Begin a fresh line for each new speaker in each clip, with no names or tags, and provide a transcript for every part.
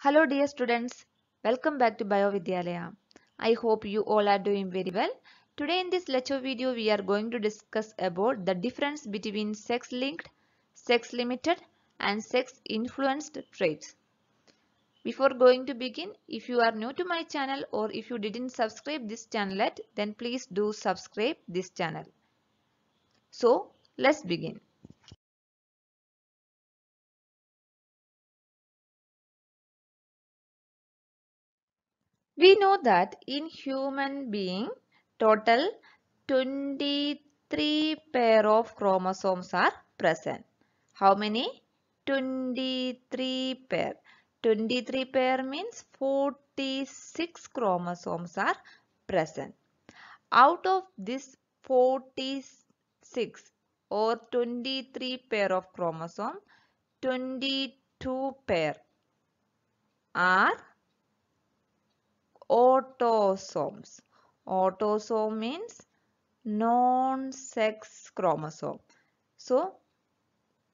Hello dear students, welcome back to BioVidyalaya. I hope you all are doing very well. Today in this lecture video we are going to discuss about the difference between sex-linked, sex-limited and sex-influenced traits. Before going to begin, if you are new to my channel or if you didn't subscribe this channel yet, then please do subscribe this channel. So let's begin. We know that in human being, total 23 pair of chromosomes are present. How many? 23 pair. 23 pair means 46 chromosomes are present. Out of this 46 or 23 pair of chromosome, 22 pair are autosomes. Autosome means non-sex chromosome. So,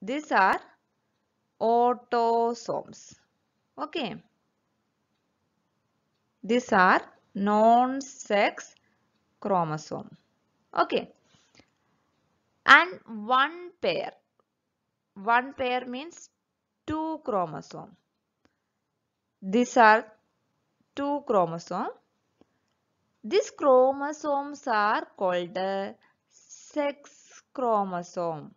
these are autosomes. Okay. These are non-sex chromosome. Okay. And one pair. One pair means two chromosome. These are chromosome. These chromosomes are called the sex chromosome.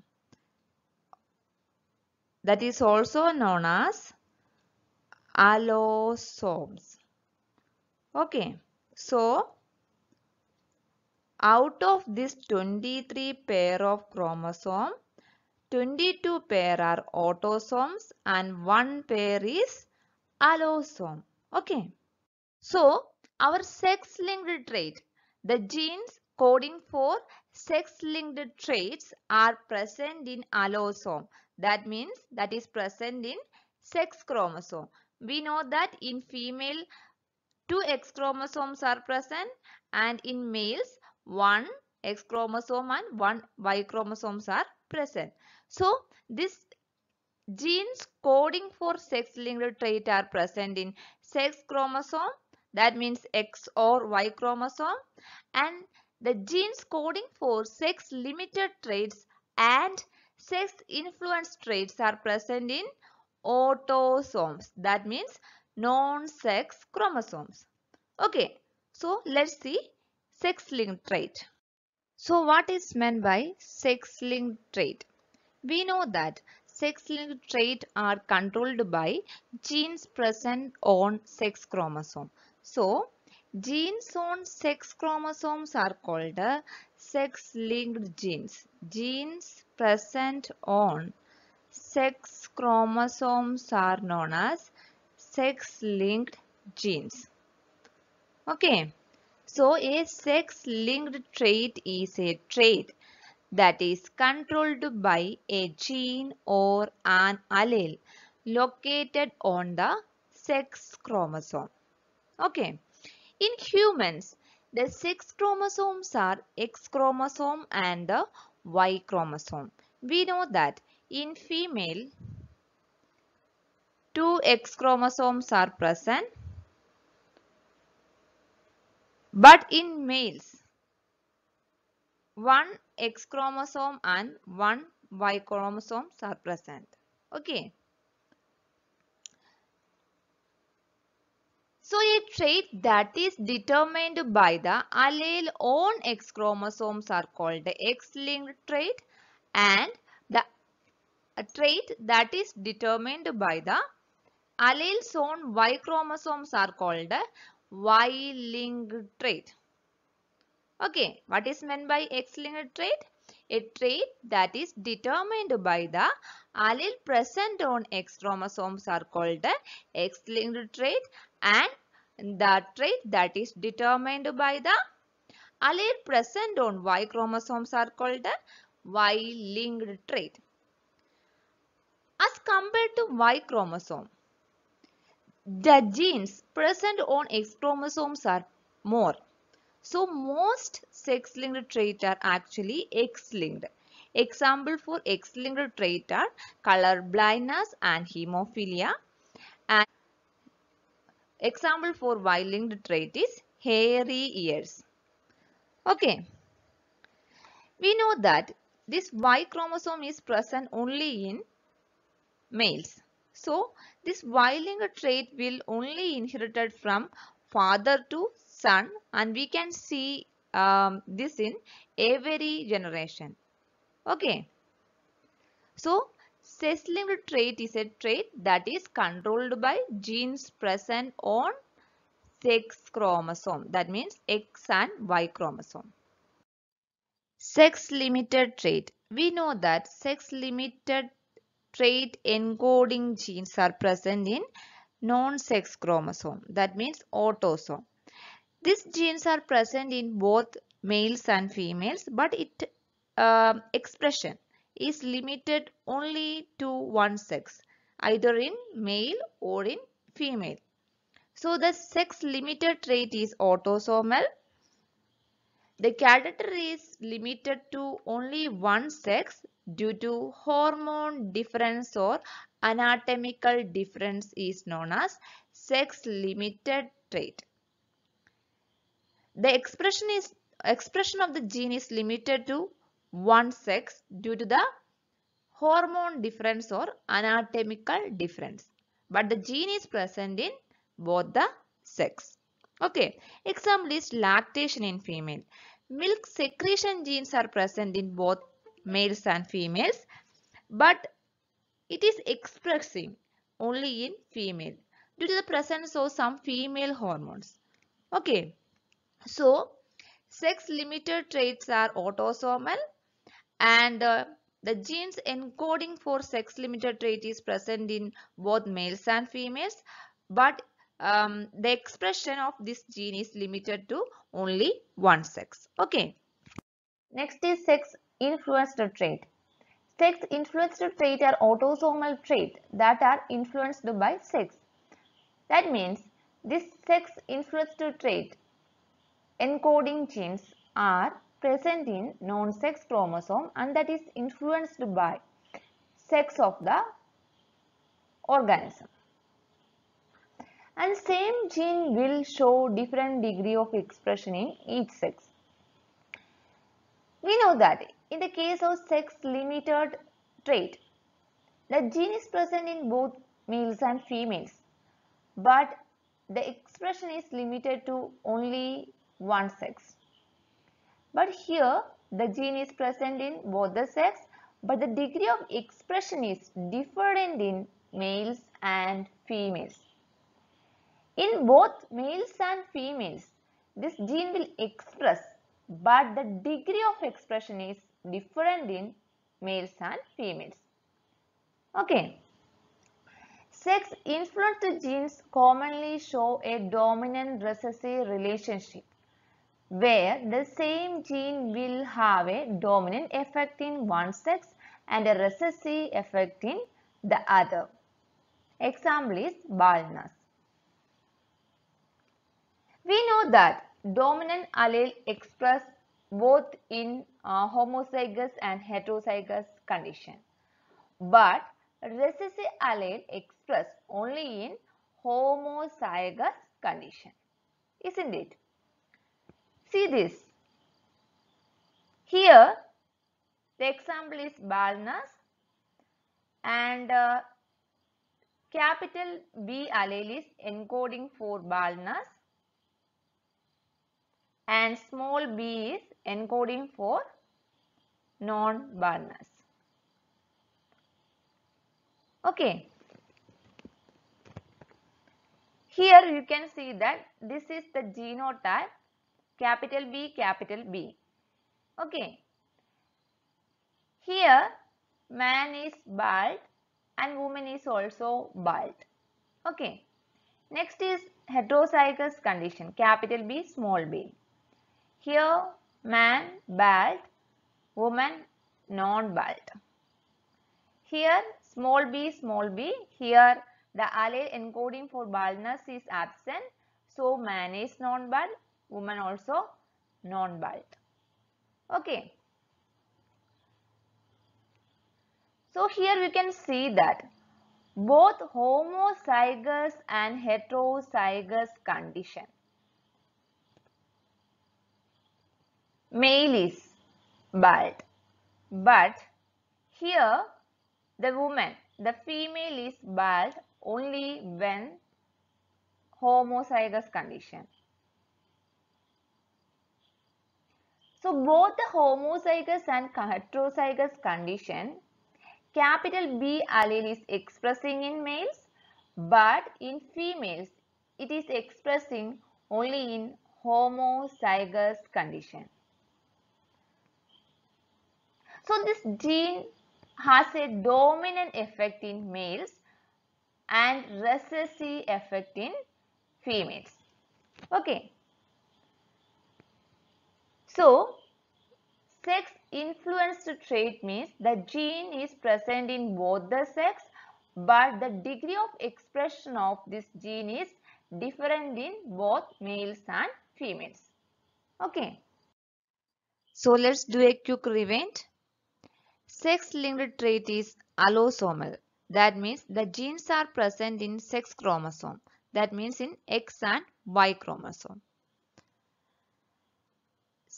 That is also known as allosomes. Okay, so out of this 23 pair of chromosome, 22 pair are autosomes and one pair is allosome. Okay. So, our sex-linked trait, the genes coding for sex-linked traits are present in allosome. That means that is present in sex chromosome. We know that in female, two X chromosomes are present and in males, one X chromosome and one Y chromosomes are present. So, this genes coding for sex-linked trait are present in sex chromosome that means X or Y chromosome and the genes coding for sex limited traits and sex influenced traits are present in autosomes that means non-sex chromosomes. Okay, so let's see sex linked trait. So what is meant by sex linked trait? We know that sex linked traits are controlled by genes present on sex chromosome. So, genes on sex chromosomes are called sex-linked genes. Genes present on sex chromosomes are known as sex-linked genes. Okay. So, a sex-linked trait is a trait that is controlled by a gene or an allele located on the sex chromosome. Okay. In humans, the six chromosomes are X chromosome and the Y chromosome. We know that in female, two X chromosomes are present. But in males, one X chromosome and one Y chromosomes are present. Okay. So a trait that is determined by the allele on X chromosomes are called the X-linked trait and the trait that is determined by the alleles on Y chromosomes are called the Y-linked trait. Okay, what is meant by X-linked trait? A trait that is determined by the allele present on X chromosomes are called the X-linked trait and the trait that is determined by the allele present on Y chromosomes are called the Y-linked trait. As compared to Y chromosome, the genes present on X chromosomes are more. So most sex-linked traits are actually X-linked. Example for X-linked trait are color blindness and hemophilia. And Example for y trait is hairy ears. Okay. We know that this Y chromosome is present only in males. So, this y trait will only inherited from father to son and we can see um, this in every generation. Okay. So, Sex-linked trait is a trait that is controlled by genes present on sex chromosome. That means X and Y chromosome. Sex limited trait. We know that sex limited trait encoding genes are present in non-sex chromosome. That means autosome. These genes are present in both males and females but it uh, expression is limited only to one sex, either in male or in female. So the sex limited trait is autosomal. The character is limited to only one sex due to hormone difference or anatomical difference is known as sex limited trait. The expression is expression of the gene is limited to one sex due to the hormone difference or anatomical difference. But the gene is present in both the sex. Okay, example is lactation in female. Milk secretion genes are present in both males and females but it is expressing only in female due to the presence of some female hormones. Okay, so sex limited traits are autosomal and uh, the genes encoding for sex-limited trait is present in both males and females, but um, the expression of this gene is limited to only one sex. Okay. Next is sex-influenced trait. Sex-influenced trait are autosomal traits that are influenced by sex. That means this sex-influenced trait encoding genes are present in non-sex chromosome and that is influenced by sex of the organism. And same gene will show different degree of expression in each sex. We know that in the case of sex limited trait, the gene is present in both males and females, but the expression is limited to only one sex. But here the gene is present in both the sex but the degree of expression is different in males and females. In both males and females, this gene will express but the degree of expression is different in males and females. Okay. Sex influenced genes commonly show a dominant recessive relationship where the same gene will have a dominant effect in one sex and a recessive effect in the other. Example is baldness. We know that dominant allele express both in uh, homozygous and heterozygous condition. But recessive allele express only in homozygous condition. Isn't it? See this. Here the example is Balnas and uh, capital B allele is encoding for Balnas and small b is encoding for non-Balnas. Okay. Here you can see that this is the genotype capital B, capital B. Okay. Here, man is bald and woman is also bald. Okay. Next is heterozygous condition, capital B, small b. Here, man bald, woman non bald. Here, small b, small b. Here, the allele encoding for baldness is absent. So, man is non bald, Woman also non-bald. Okay. So here we can see that both homozygous and heterozygous condition. Male is bald but here the woman, the female is bald only when homozygous condition. So both the homozygous and heterozygous condition, capital B allele is expressing in males, but in females, it is expressing only in homozygous condition. So this gene has a dominant effect in males and recessive effect in females. Okay. So, Sex-influenced trait means the gene is present in both the sex but the degree of expression of this gene is different in both males and females. Okay. So let's do a quick revenge. Sex-linked trait is allosomal. That means the genes are present in sex chromosome. That means in X and Y chromosome.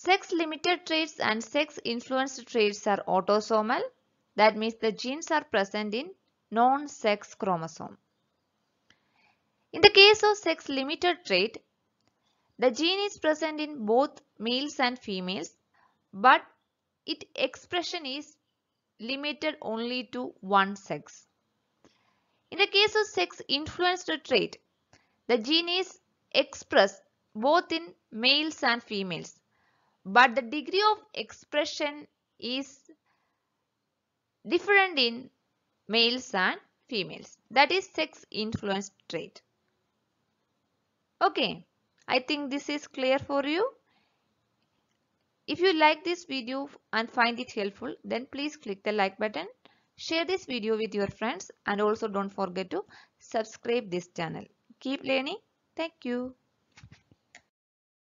Sex-limited traits and sex-influenced traits are autosomal. That means the genes are present in non-sex chromosome. In the case of sex-limited trait, the gene is present in both males and females, but its expression is limited only to one sex. In the case of sex-influenced trait, the gene is expressed both in males and females, but the degree of expression is different in males and females. That is sex influence trait. Okay, I think this is clear for you. If you like this video and find it helpful, then please click the like button. Share this video with your friends and also don't forget to subscribe this channel. Keep learning. Thank you.